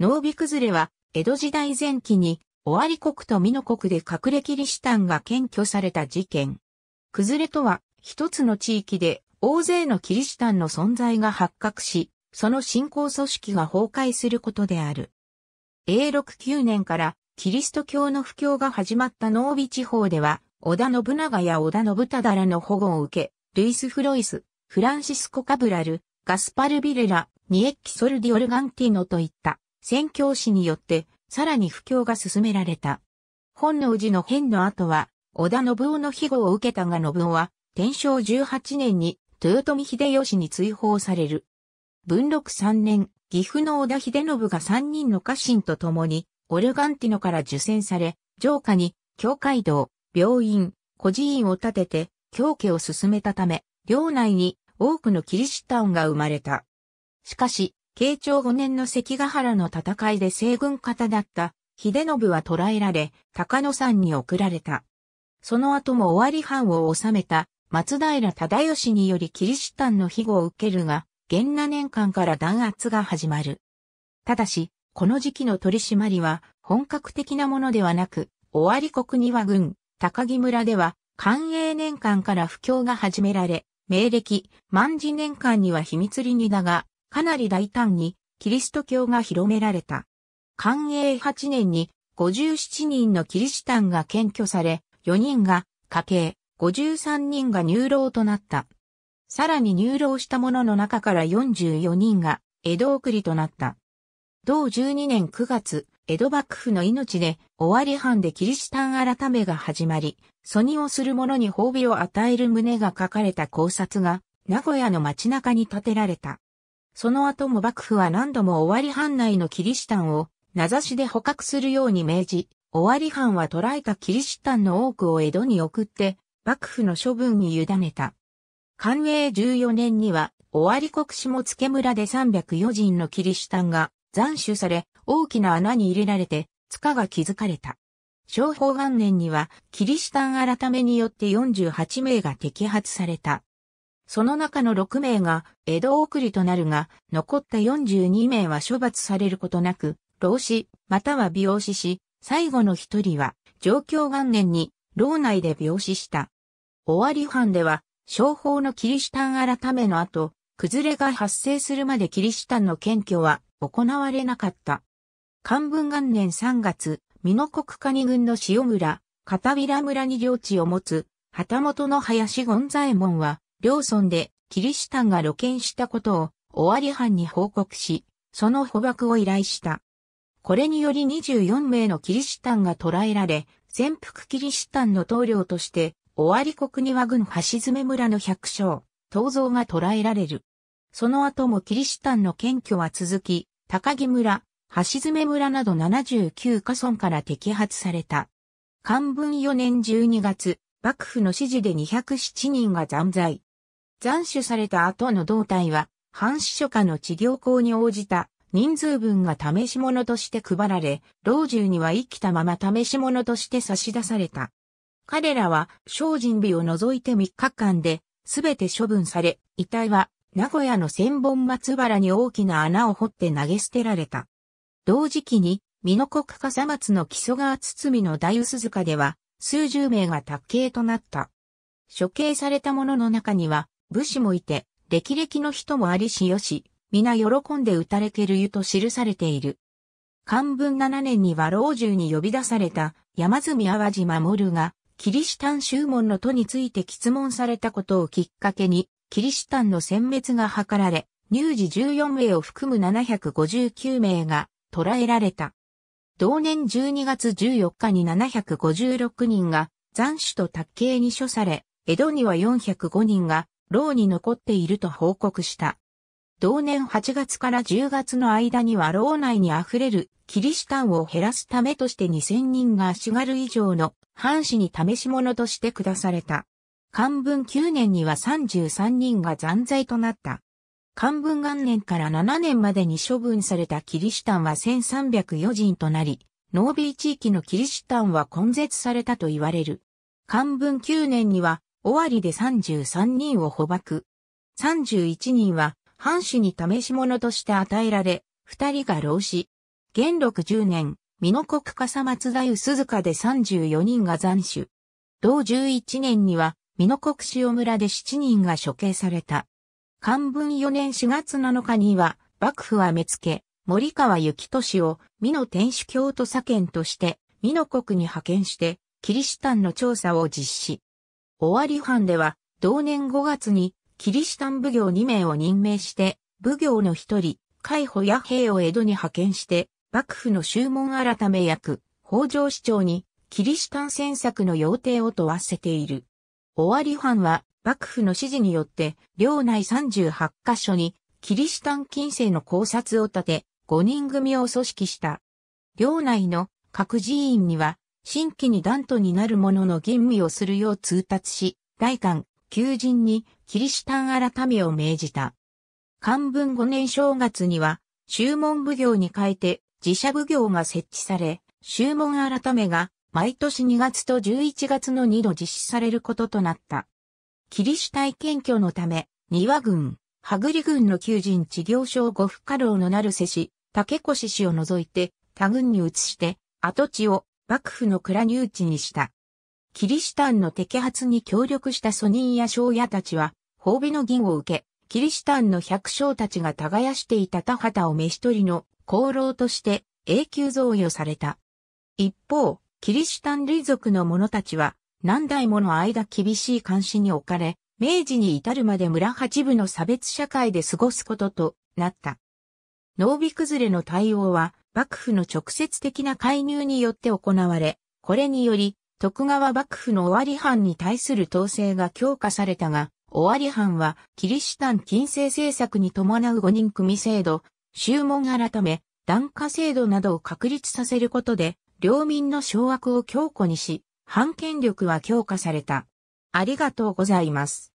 濃美崩れは、江戸時代前期に、尾張国と美濃国で隠れキリシタンが検挙された事件。崩れとは、一つの地域で大勢のキリシタンの存在が発覚し、その信仰組織が崩壊することである。A69 年からキリスト教の布教が始まった濃美地方では、織田信長や織田信忠らの保護を受け、ルイス・フロイス、フランシスコ・カブラル、ガスパル・ビレラ、ニエッキ・ソルディ・オルガンティノといった宣教師によって、さらに布教が進められた。本能寺の変の後は、織田信夫の庇護を受けたが信夫は、天正18年に豊臣秀吉に追放される。文禄3年、岐阜の織田秀信が3人の家臣と共に、オルガンティノから受選され、城下に、教会堂、病院、孤児院を建てて、教家を進めたため、領内に多くのキリシタンが生まれた。しかし、慶長5年の関ヶ原の戦いで西軍方だった秀信は捕らえられ、高野山に送られた。その後も尾張藩を治めた松平忠義によりキリシタンの庇護を受けるが、元那年間から弾圧が始まる。ただし、この時期の取り締まりは本格的なものではなく、尾張国には軍、高木村では、官営年間から布教が始められ、明暦、万事年間には秘密裏にだが、かなり大胆にキリスト教が広められた。寛永8年に57人のキリシタンが検挙され、4人が家計、53人が入牢となった。さらに入牢した者の中から44人が江戸送りとなった。同12年9月、江戸幕府の命で、尾張藩でキリシタン改めが始まり、ソニをする者に褒美を与える旨が書かれた考察が、名古屋の街中に建てられた。その後も幕府は何度も終わり藩内のキリシタンを名指しで捕獲するように命じ、尾張藩は捕らえたキリシタンの多くを江戸に送って、幕府の処分に委ねた。寛永14年には、尾張国下付村で304人のキリシタンが斬首され、大きな穴に入れられて、塚が築かれた。昭法元年には、キリシタン改めによって48名が摘発された。その中の6名が江戸送りとなるが、残った42名は処罰されることなく、老子、または病死し、最後の一人は、状況元年に、牢内で病死した。終わり藩では、商法のキリシタン改めの後、崩れが発生するまでキリシタンの検挙は行われなかった。漢文元年3月、美濃国蟹軍の塩村、片平村に領地を持つ、旗本の林権左衛門は、両村でキリシタンが露見したことをわり藩に報告し、その捕獲を依頼した。これにより24名のキリシタンが捕らえられ、潜伏キリシタンの棟梁として、わり国には軍橋爪村の百姓、東蔵が捕らえられる。その後もキリシタンの検挙は続き、高木村、橋爪村など79カ村から摘発された。漢文4年12月、幕府の指示で207人が残罪。斬首された後の胴体は、藩士書家の治療校に応じた人数分が試し物として配られ、老中には生きたまま試し物として差し出された。彼らは精進日を除いて3日間で全て処分され、遺体は名古屋の千本松原に大きな穴を掘って投げ捨てられた。同時期に、美濃国笠松の木曽川堤の大薄塚では、数十名が卓刑となった。処刑された者の中には、武士もいて、歴々の人もありしよし、皆喜んで打たれける湯と記されている。漢文7年には老中に呼び出された山積淡路守が、キリシタン宗門の都について質問されたことをきっかけに、キリシタンの殲滅が図られ、乳児14名を含む759名が捕らえられた。同年12月14日に756人が残首と卓刑に処され、江戸には405人が牢に残っていると報告した。同年8月から10月の間には牢内に溢れるキリシタンを減らすためとして2000人が足軽以上の藩士に試し物として下された。漢文9年には33人が残罪となった。漢文元年から7年までに処分されたキリシタンは1304人となり、ノービー地域のキリシタンは根絶されたと言われる。漢文9年には尾張で33人を捕獲。31人は、藩主に試し物として与えられ、2人が老死。元禄10年、美濃国笠松太夫鈴鹿で34人が斬首。同11年には、美濃国塩村で7人が処刑された。漢文4年4月7日には、幕府は目付、森川幸俊を美濃天主教徒左権として、美濃国に派遣して、キリシタンの調査を実施。尾張藩では、同年5月に、キリシタン奉行2名を任命して、奉行の一人、海保や兵を江戸に派遣して、幕府の宗門改め役、北条市長に、キリシタン政策の要定を問わせている。尾張藩は、幕府の指示によって、領内38カ所に、キリシタン近世の考察を立て、5人組を組織した。領内の各寺院には、新規に断トになるものの吟味をするよう通達し、大官、求人にキリシタン改めを命じた。漢文5年正月には、修門奉行に変えて自社奉行が設置され、修門改めが毎年2月と11月の2度実施されることとなった。キリシタイ検挙のため、庭軍、羽栗軍の求人治療所五不可老のなるせし、竹越氏を除いて他軍に移して、跡地を幕府の蔵入地にした。キリシタンの摘発に協力したソニンや商屋たちは、褒美の銀を受け、キリシタンの百姓たちが耕していた田畑を飯取りの功労として永久贈与された。一方、キリシタン類族の者たちは、何代もの間厳しい監視に置かれ、明治に至るまで村八部の差別社会で過ごすこととなった。農美崩れの対応は、幕府の直接的な介入によって行われ、これにより、徳川幕府の尾張藩に対する統制が強化されたが、尾張藩は、キリシタン禁制政策に伴う5人組制度、宗門改め、檀家制度などを確立させることで、領民の掌握を強固にし、藩権力は強化された。ありがとうございます。